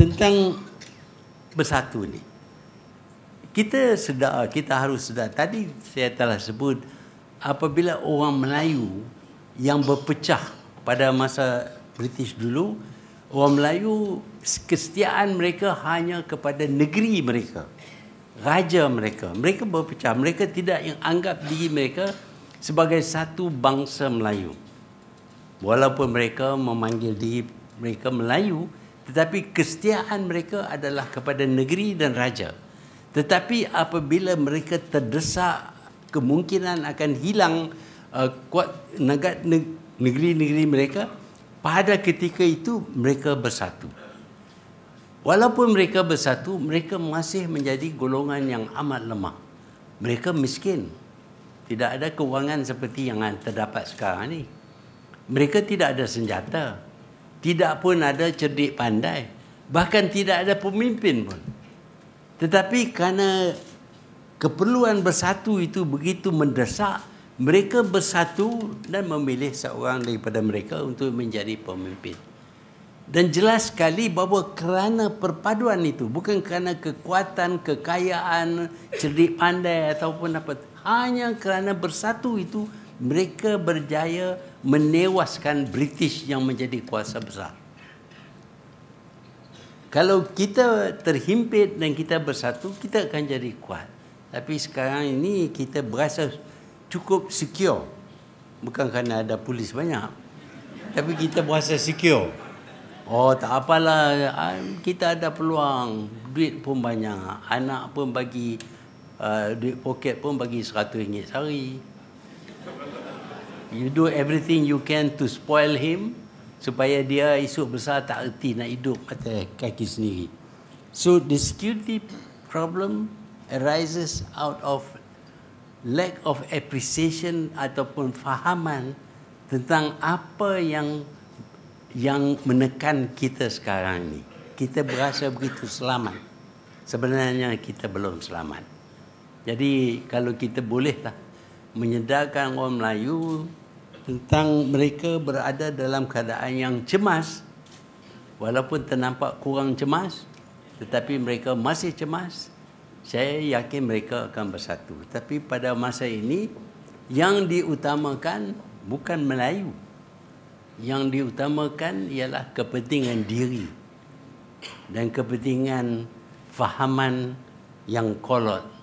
tentang bersatu ni kita sedar kita harus sedar tadi saya telah sebut apabila orang Melayu yang berpecah pada masa British dulu orang Melayu kesetiaan mereka hanya kepada negeri mereka raja mereka mereka berpecah mereka tidak yang anggap diri mereka sebagai satu bangsa Melayu walaupun mereka memanggil diri mereka Melayu tetapi kesetiaan mereka adalah kepada negeri dan raja tetapi apabila mereka terdesak kemungkinan akan hilang kuat uh, kuat negeri-negeri mereka pada ketika itu mereka bersatu walaupun mereka bersatu mereka masih menjadi golongan yang amat lemah mereka miskin tidak ada kewangan seperti yang terdapat sekarang ini mereka tidak ada senjata tidak pun ada cerdik pandai bahkan tidak ada pemimpin pun tetapi kerana keperluan bersatu itu begitu mendesak mereka bersatu dan memilih seorang daripada mereka untuk menjadi pemimpin dan jelas sekali bahawa kerana perpaduan itu bukan kerana kekuatan kekayaan cerdik pandai ataupun apa hanya kerana bersatu itu mereka berjaya menewaskan British yang menjadi kuasa besar. Kalau kita terhimpit dan kita bersatu, kita akan jadi kuat. Tapi sekarang ini kita berasa cukup secure. Bukan kerana ada polis banyak. Tapi kita berasa secure. Oh tak apalah, ah, kita ada peluang. Duit pun banyak. Anak pun bagi, uh, duit poket pun bagi RM100 sehari. You do everything you can to spoil him supaya dia esok besar tak erti nak hidup kata kaki sendiri. So the security problem arises out of lack of appreciation ataupun fahaman tentang apa yang yang menekan kita sekarang ni. Kita berasa begitu selamat. Sebenarnya kita belum selamat. Jadi kalau kita bolehlah menyedarkan orang Melayu tentang mereka berada dalam keadaan yang cemas walaupun ternampak kurang cemas tetapi mereka masih cemas saya yakin mereka akan bersatu tapi pada masa ini yang diutamakan bukan Melayu yang diutamakan ialah kepentingan diri dan kepentingan fahaman yang kolot